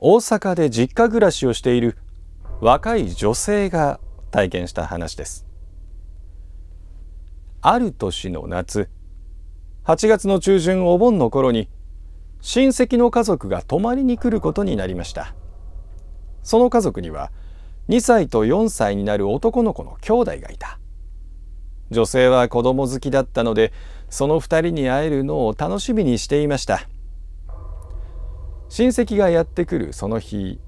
大阪で実家暮らしをしている若い女性が体験した話ですある年の夏8月の中旬お盆の頃に親戚の家族が泊まりに来ることになりましたその家族には2歳と4歳になる男の子の兄弟がいた女性は子供好きだったのでその2人に会えるのを楽しみにしていました親戚がやってくるその日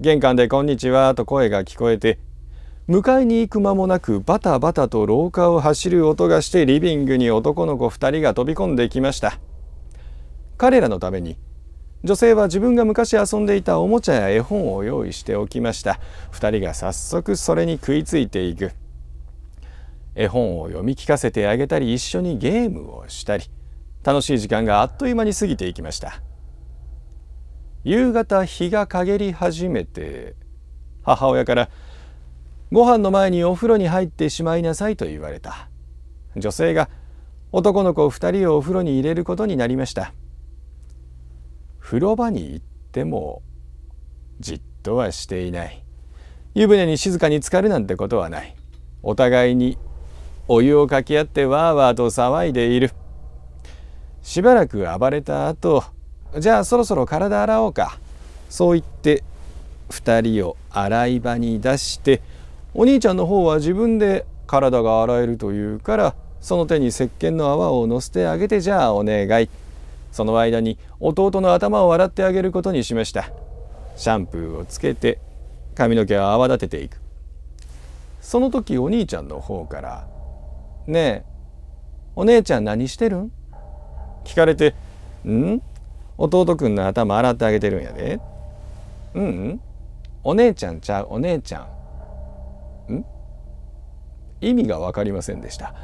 玄関で「こんにちは」と声が聞こえて迎えに行く間もなくバタバタと廊下を走る音がしてリビングに男の子2人が飛び込んできました彼らのために女性は自分が昔遊んでいたおもちゃや絵本を用意しておきました2人が早速それに食いついていく絵本を読み聞かせてあげたり一緒にゲームをしたり楽しい時間があっという間に過ぎていきました夕方日が陰り始めて母親から「ご飯の前にお風呂に入ってしまいなさい」と言われた女性が男の子2人をお風呂に入れることになりました風呂場に行ってもじっとはしていない湯船に静かに浸かるなんてことはないお互いにお湯をかけ合ってわーわーと騒いでいるしばらく暴れた後じゃあそろそろ体洗おうかそう言って2人を洗い場に出してお兄ちゃんの方は自分で体が洗えるというからその手に石鹸の泡を乗せてあげてじゃあお願いその間に弟の頭を洗ってあげることにしましたシャンプーをつけて髪の毛を泡立てていくその時お兄ちゃんの方から「ねえお姉ちゃん何してるん?」聞かれて「ん?」弟くんの頭洗ってあげてるんやで。ううん。お姉ちゃんちゃうお姉ちゃん。ん意味がわかりませんでした。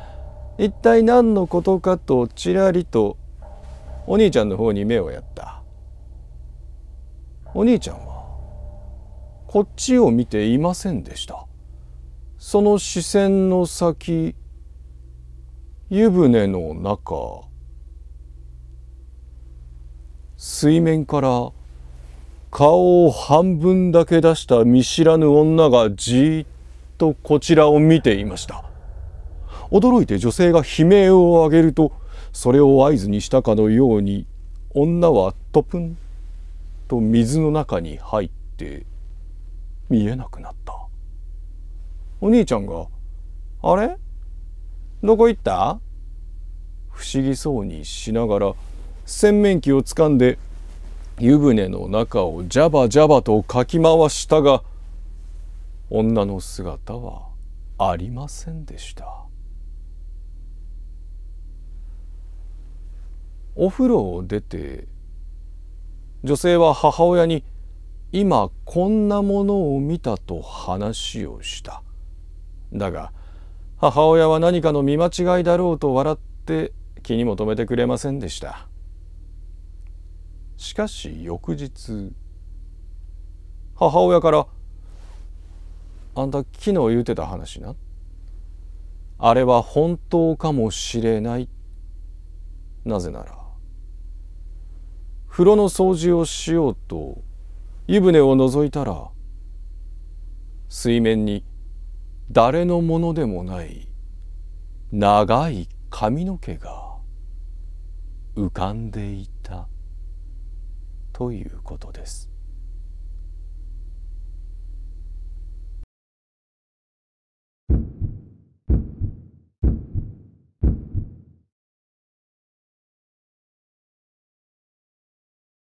一体何のことかとちらりとお兄ちゃんの方に目をやった。お兄ちゃんはこっちを見ていませんでした。その視線の先湯船の中水面から顔を半分だけ出した見知らぬ女がじーっとこちらを見ていました驚いて女性が悲鳴を上げるとそれを合図にしたかのように女はトプンと水の中に入って見えなくなったお兄ちゃんが「あれどこ行った?」不思議そうにしながら洗面器を掴んで湯船の中をジャバジャバとかき回したが女の姿はありませんでしたお風呂を出て女性は母親に今こんなものを見たと話をしただが母親は何かの見間違いだろうと笑って気にも留めてくれませんでしたしかし翌日母親から「あんた昨日言うてた話なあれは本当かもしれない」なぜなら風呂の掃除をしようと湯船を覗いたら水面に誰のものでもない長い髪の毛が浮かんでいた。ということです。